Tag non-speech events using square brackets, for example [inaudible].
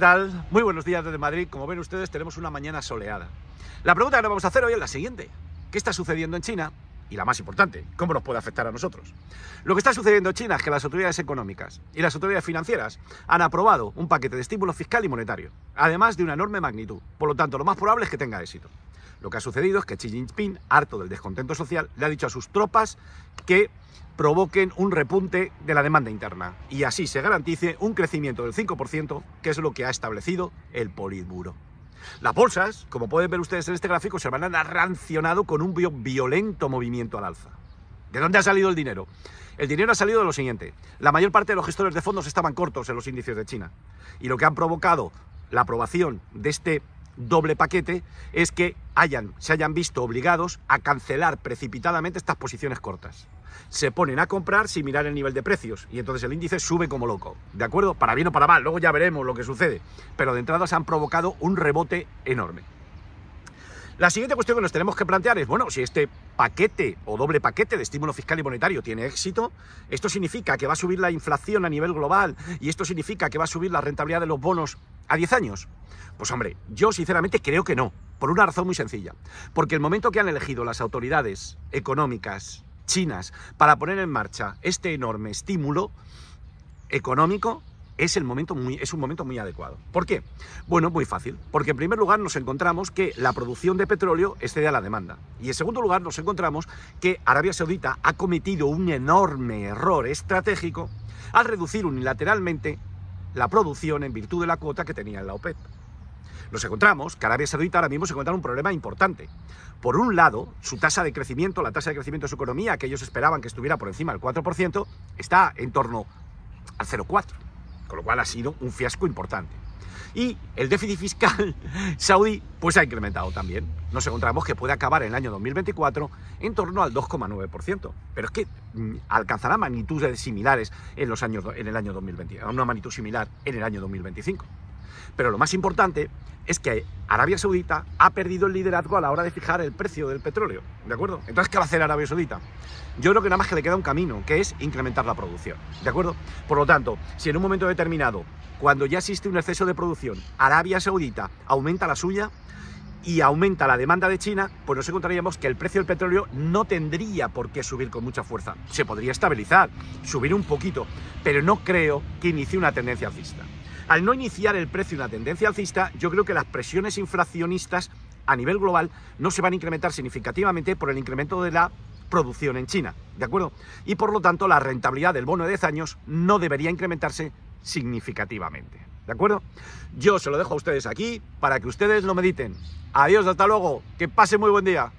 tal? Muy buenos días desde Madrid. Como ven ustedes, tenemos una mañana soleada. La pregunta que nos vamos a hacer hoy es la siguiente. ¿Qué está sucediendo en China? Y la más importante, ¿cómo nos puede afectar a nosotros? Lo que está sucediendo en China es que las autoridades económicas y las autoridades financieras han aprobado un paquete de estímulo fiscal y monetario, además de una enorme magnitud. Por lo tanto, lo más probable es que tenga éxito. Lo que ha sucedido es que Xi Jinping, harto del descontento social, le ha dicho a sus tropas que provoquen un repunte de la demanda interna y así se garantice un crecimiento del 5%, que es lo que ha establecido el Politburo. Las bolsas, como pueden ver ustedes en este gráfico, se van a racionado con un violento movimiento al alza. ¿De dónde ha salido el dinero? El dinero ha salido de lo siguiente. La mayor parte de los gestores de fondos estaban cortos en los índices de China. Y lo que han provocado la aprobación de este doble paquete es que hayan, se hayan visto obligados a cancelar precipitadamente estas posiciones cortas. Se ponen a comprar sin mirar el nivel de precios y entonces el índice sube como loco. ¿De acuerdo? Para bien o para mal, luego ya veremos lo que sucede. Pero de entrada se han provocado un rebote enorme. La siguiente cuestión que nos tenemos que plantear es, bueno, si este paquete o doble paquete de estímulo fiscal y monetario tiene éxito, esto significa que va a subir la inflación a nivel global y esto significa que va a subir la rentabilidad de los bonos ¿A 10 años? Pues hombre, yo sinceramente creo que no, por una razón muy sencilla. Porque el momento que han elegido las autoridades económicas chinas para poner en marcha este enorme estímulo económico es, el momento muy, es un momento muy adecuado. ¿Por qué? Bueno, muy fácil. Porque en primer lugar nos encontramos que la producción de petróleo excede a la demanda. Y en segundo lugar nos encontramos que Arabia Saudita ha cometido un enorme error estratégico al reducir unilateralmente la producción en virtud de la cuota que tenía en la OPEP. Nos encontramos que Arabia Saudita ahora mismo se encuentra un problema importante. Por un lado, su tasa de crecimiento, la tasa de crecimiento de su economía, que ellos esperaban que estuviera por encima del 4%, está en torno al 0,4%, con lo cual ha sido un fiasco importante. Y el déficit fiscal [laughs] saudí pues ha incrementado también. Nos encontramos que puede acabar en el año 2024 en torno al 2,9%. Pero es que mm, alcanzará magnitudes similares en los años en el año 2020, una magnitud similar en el año 2025. Pero lo más importante es que Arabia Saudita ha perdido el liderazgo a la hora de fijar el precio del petróleo, ¿de acuerdo? Entonces, ¿qué va a hacer Arabia Saudita? Yo creo que nada más que le queda un camino, que es incrementar la producción, ¿de acuerdo? Por lo tanto, si en un momento determinado, cuando ya existe un exceso de producción, Arabia Saudita aumenta la suya, y aumenta la demanda de China, pues nos encontraríamos que el precio del petróleo no tendría por qué subir con mucha fuerza. Se podría estabilizar, subir un poquito, pero no creo que inicie una tendencia alcista. Al no iniciar el precio una tendencia alcista, yo creo que las presiones inflacionistas a nivel global no se van a incrementar significativamente por el incremento de la producción en China, ¿de acuerdo? Y por lo tanto, la rentabilidad del bono de 10 años no debería incrementarse significativamente, ¿de acuerdo? Yo se lo dejo a ustedes aquí para que ustedes lo mediten. Adiós, hasta luego, que pase muy buen día.